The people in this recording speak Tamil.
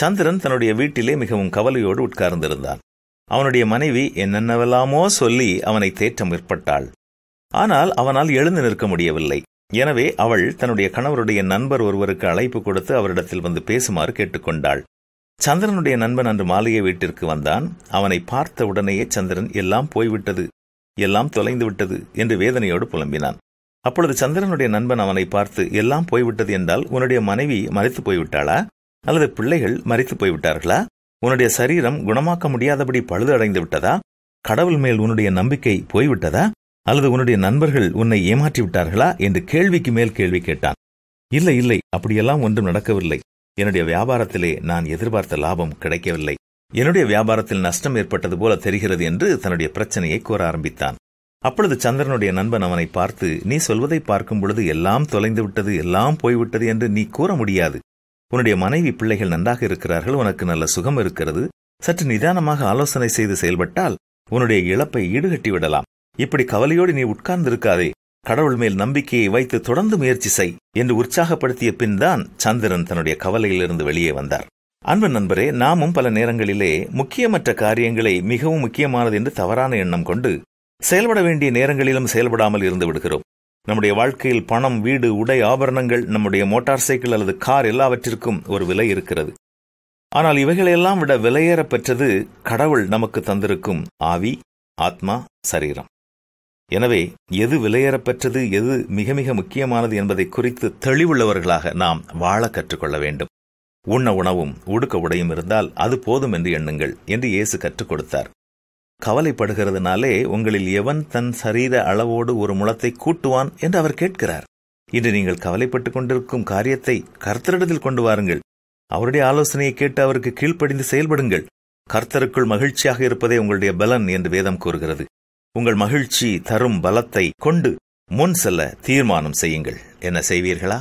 சந்திரன் தன்னுடைய வீட்டிலே மிகவும் கவலையோடு உட்கார்ந்திருந்தான் அவனுடைய மனைவி என்னென்னவெல்லாமோ சொல்லி அவனை தேற்ற முற்பட்டாள் ஆனால் அவனால் எழுந்து நிற்க முடியவில்லை எனவே அவள் தன்னுடைய கணவருடைய நண்பர் ஒருவருக்கு அழைப்பு கொடுத்து அவரிடத்தில் வந்து பேசுமாறு கேட்டுக்கொண்டாள் சந்திரனுடைய நண்பன் அன்று மாலையை வீட்டிற்கு வந்தான் அவனை பார்த்த உடனேயே சந்திரன் எல்லாம் போய்விட்டது எல்லாம் தொலைந்து விட்டது என்று வேதனையோடு புலம்பினான் அப்பொழுது சந்திரனுடைய நண்பன் அவனை பார்த்து எல்லாம் போய்விட்டது என்றால் உன்னுடைய மனைவி மறைத்து போய்விட்டாளா அல்லது பிள்ளைகள் மறித்து போய்விட்டார்களா உன்னுடைய சரீரம் குணமாக்க முடியாதபடி பழுது அடைந்து விட்டதா கடவுள் மேல் உன்னுடைய நம்பிக்கை போய்விட்டதா அல்லது உன்னுடைய நண்பர்கள் உன்னை ஏமாற்றி விட்டார்களா என்று கேள்விக்கு மேல் கேள்வி கேட்டான் இல்லை இல்லை அப்படியெல்லாம் ஒன்றும் நடக்கவில்லை என்னுடைய வியாபாரத்திலே நான் எதிர்பார்த்த லாபம் கிடைக்கவில்லை என்னுடைய வியாபாரத்தில் நஷ்டம் ஏற்பட்டது போல தெரிகிறது என்று தன்னுடைய பிரச்சனையை கூற ஆரம்பித்தான் அப்பொழுது சந்திரனுடைய நண்பன் அவனை பார்த்து நீ சொல்வதை பார்க்கும் பொழுது எல்லாம் தொலைந்து விட்டது எல்லாம் போய்விட்டது என்று நீ கூற முடியாது உன்னுடைய மனைவி பிள்ளைகள் நன்றாக இருக்கிறார்கள் உனக்கு நல்ல சுகம் இருக்கிறது சற்று நிதானமாக ஆலோசனை செய்து செயல்பட்டால் உன்னுடைய இழப்பை ஈடுகட்டி விடலாம் இப்படி கவலையோடு நீ உட்கார்ந்திருக்காதே கடவுள் மேல் நம்பிக்கையை வைத்து தொடர்ந்து முயற்சி செய் என்று உற்சாகப்படுத்திய பின் தான் சந்திரன் தன்னுடைய கவலையிலிருந்து வெளியே வந்தார் அன்பு நண்பரே நாமும் பல நேரங்களிலே முக்கியமற்ற காரியங்களை மிகவும் முக்கியமானது என்று தவறான எண்ணம் கொண்டு செயல்பட வேண்டிய நேரங்களிலும் செயல்படாமல் இருந்து விடுகிறோம் நம்முடைய வாழ்க்கையில் பணம் வீடு உடை ஆபரணங்கள் நம்முடைய மோட்டார் சைக்கிள் அல்லது கார் எல்லாவற்றிற்கும் ஒரு விலை இருக்கிறது ஆனால் இவைகளையெல்லாம் விட விலையேற பெற்றது கடவுள் நமக்கு தந்திருக்கும் ஆவி ஆத்மா சரீரம் எனவே எது விலையேறப்பெற்றது எது மிக மிக முக்கியமானது என்பதை குறித்து தெளிவுள்ளவர்களாக நாம் வாழ கற்றுக்கொள்ள வேண்டும் உண்ண உணவும் உடுக்க உடையும் இருந்தால் அது போதும் என்று எண்ணுங்கள் என்று இயேசு கற்றுக் கொடுத்தார் கவலைப்படுகிறதுனாலே உங்களில் எவன் தன் சரீர அளவோடு ஒரு முளத்தை கூட்டுவான் என்று அவர் கேட்கிறார் இன்று நீங்கள் கவலைப்பட்டுக் கொண்டிருக்கும் காரியத்தை கர்த்தரிடத்தில் கொண்டு வாருங்கள் அவருடைய ஆலோசனையை கேட்டு அவருக்கு கீழ்ப்படிந்து செயல்படுங்கள் கர்த்தருக்குள் மகிழ்ச்சியாக இருப்பதே உங்களுடைய பலன் என்று வேதம் கூறுகிறது உங்கள் மகிழ்ச்சி தரும் பலத்தை கொண்டு முன் செல்ல தீர்மானம் செய்யுங்கள் என்ன செய்வீர்களா